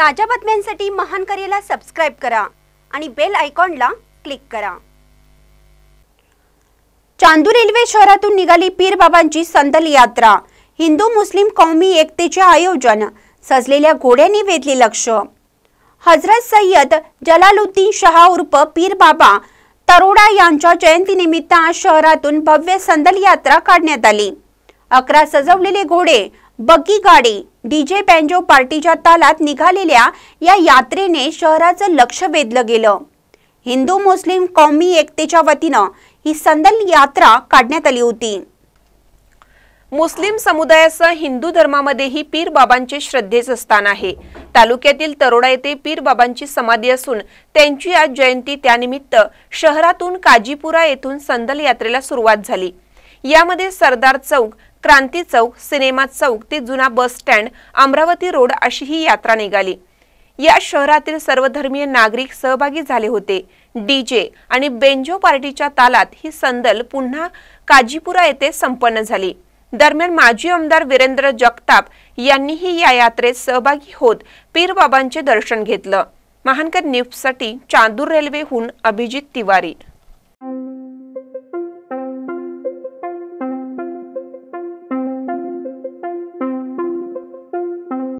ताज्या बातम्यांसाठी महान करेला सबस्क्राईब करा आणि बेल आयकॉनला क्लिक करा चांदू रेल्वे शहरातून निघाली पीर बाबांची संदल यात्रा हिंदू मुस्लिम कौमी एकतेचे आयोजन सजलेल्या घोड्यांनी वेधले लक्ष हजरत सय्यद जलालुद्दीन शहा उर्फ पीर बाबा तरोडा यांच्या जयंतीनिमित्त आज शहरातून भव्य संदल यात्रा काढण्यात आली अकरा सजवलेले घोडे बग्गी गाडी डीजे पॅन्जो पार्टीच्या तालात निघालेल्या या यात्रेने शहराचं लक्ष वेधलं गेलं हिंदू मुस्लिम कौमी एकतेच्या वतीनं ही संदल यात्रा काढण्यात आली होती मुस्लिम समुदायासह हिंदू धर्मामध्येही पीर बाबांचे श्रद्धेचं स्थान आहे तालुक्यातील तरोडा येथे पीर बाबांची समाधी असून त्यांची आज जयंती त्यानिमित्त शहरातून काजीपुरा येथून संदल यात्रेला सुरुवात झाली यामध्ये सरदार चौक क्रांती चौक सिनेमा चौक ते जुना बस स्टँड अमरावती रोड अशी ही यात्रा निघाली या शहरातील सर्वधर्मीय नागरिक सहभागी झाले होते डीजे आणि बेंजो पार्टीच्या तालात ही संदल पुन्हा काजीपुरा येथे संपन्न झाली दरम्यान माजी आमदार वीरेंद्र जगताप यांनीही या यात्रेत सहभागी होत पीरबाबांचे दर्शन घेतलं महानकर न्यूजसाठी चांदूर रेल्वेहून अभिजित तिवारी